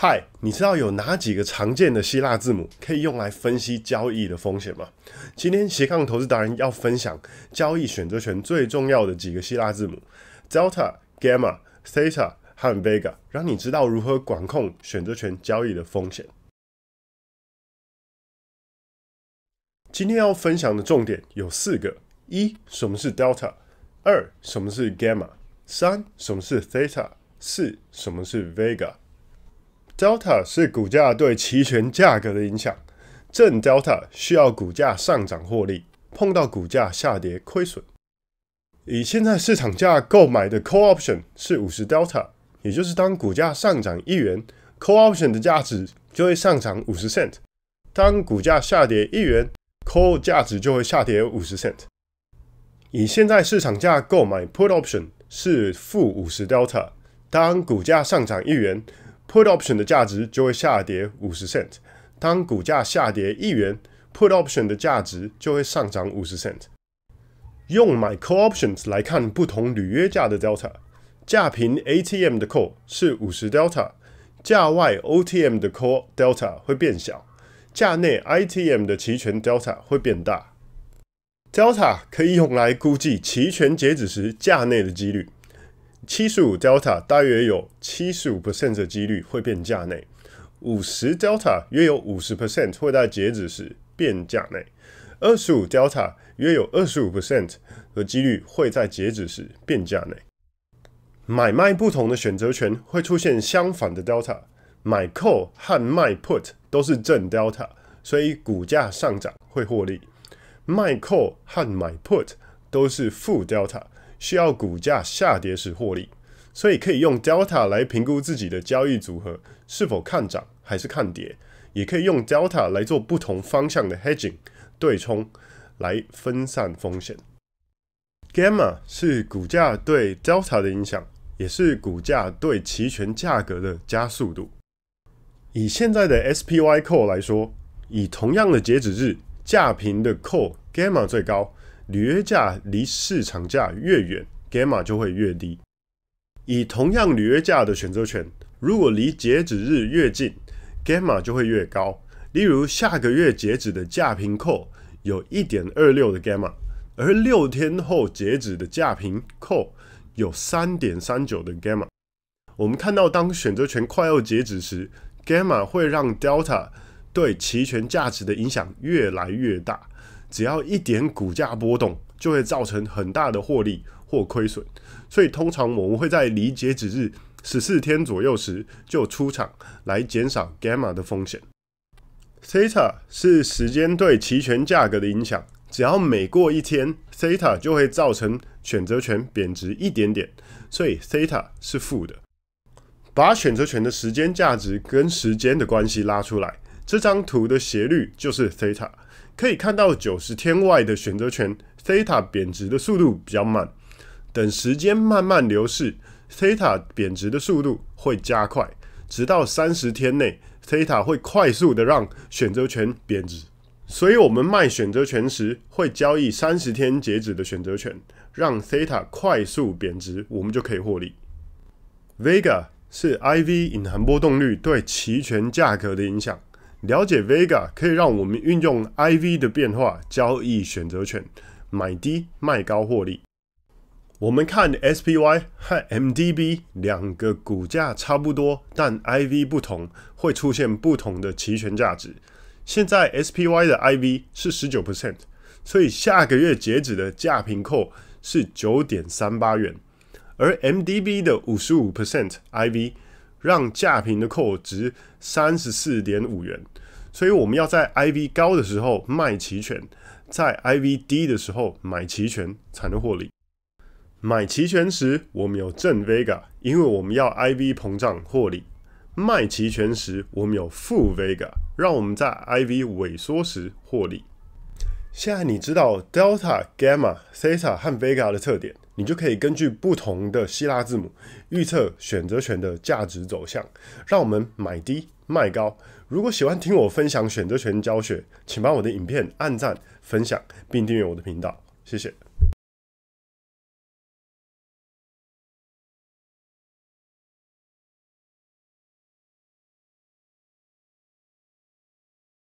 嗨，你知道有哪几个常见的希腊字母可以用来分析交易的风险吗？今天斜杠投资达人要分享交易选择权最重要的几个希腊字母：delta、gamma、theta 和 vega，让你知道如何管控选择权交易的风险。今天要分享的重点有四个：一、什么是 delta；二、什么是 gamma；三、什么是 theta；四、什么是 vega。Delta 是股价对期权价格的影响。正 Delta 需要股价上涨获利，碰到股价下跌亏损。以现在市场价购买的 Call Option 是五十 Delta，也就是当股价上涨一元，Call Option 的价值就会上涨五十 Cent；当股价下跌一元，Call 价值就会下跌五十 Cent。以现在市场价购买 Put Option 是负五十 Delta，当股价上涨一元。Put option 的价值就会下跌五十 cent，当股价下跌一元，Put option 的价值就会上涨五十 cent。用 my Call options 来看不同履约价的 Delta，价平 ATM 的 Call 是五十 Delta，价外 OTM 的 Call Delta 会变小，价内 ITM 的期权 Delta 会变大。Delta 可以用来估计期权截止时价内的几率。七十五 delta 大约有七十五 percent 的几率会变价内，五十 delta 约有五十 percent 会在截止时变价内，二十五 delta 约有二十五 percent 的几率会在截止时变价内。买卖不同的选择权会出现相反的 delta，买 call 和卖 put 都是正 delta，所以股价上涨会获利。卖 call 和买 put 都是负 delta。需要股价下跌时获利，所以可以用 delta 来评估自己的交易组合是否看涨还是看跌，也可以用 delta 来做不同方向的 hedging 对冲，来分散风险。Gamma 是股价对 delta 的影响，也是股价对期权价格的加速度。以现在的 SPY call 来说，以同样的截止日，价平的 call Gamma 最高。履约价离市场价越远，gamma 就会越低。以同样履约价的选择权，如果离截止日越近，gamma 就会越高。例如，下个月截止的价平扣有1.26的 gamma，而六天后截止的价平扣有3.39的 gamma。我们看到，当选择权快要截止时，gamma 会让 delta 对期权价值的影响越来越大。只要一点股价波动，就会造成很大的获利或亏损。所以通常我们会在离截止日十四天左右时就出场，来减少 gamma 的风险。Theta 是时间对期权价格的影响。只要每过一天，Theta 就会造成选择权贬值一点点。所以 Theta 是负的。把选择权的时间价值跟时间的关系拉出来，这张图的斜率就是 Theta。可以看到，九十天外的选择权，Theta 贬值的速度比较慢。等时间慢慢流逝，Theta 贬值的速度会加快，直到三十天内，Theta 会快速的让选择权贬值。所以，我们卖选择权时，会交易三十天截止的选择权，让 Theta 快速贬值，我们就可以获利。Vega 是 IV 隐含波动率对期权价格的影响。了解 Vega 可以让我们运用 IV 的变化交易选择权，买低卖高获利。我们看 SPY 和 MDB 两个股价差不多，但 IV 不同，会出现不同的期权价值。现在 SPY 的 IV 是19%，所以下个月截止的价平扣是9.38元，而 MDB 的55% IV。让价平的扣值三十四点五元，所以我们要在 IV 高的时候卖期权，在 IV 低的时候买期权才能获利。买期权时我们有正 vega，因为我们要 IV 膨胀获利；卖期权时我们有负 vega，让我们在 IV 萎缩时获利。现在你知道 delta、gamma、theta 和 vega 的特点，你就可以根据不同的希腊字母预测选择权的价值走向，让我们买低卖高。如果喜欢听我分享选择权教学，请帮我的影片按赞、分享并订阅我的频道，谢谢。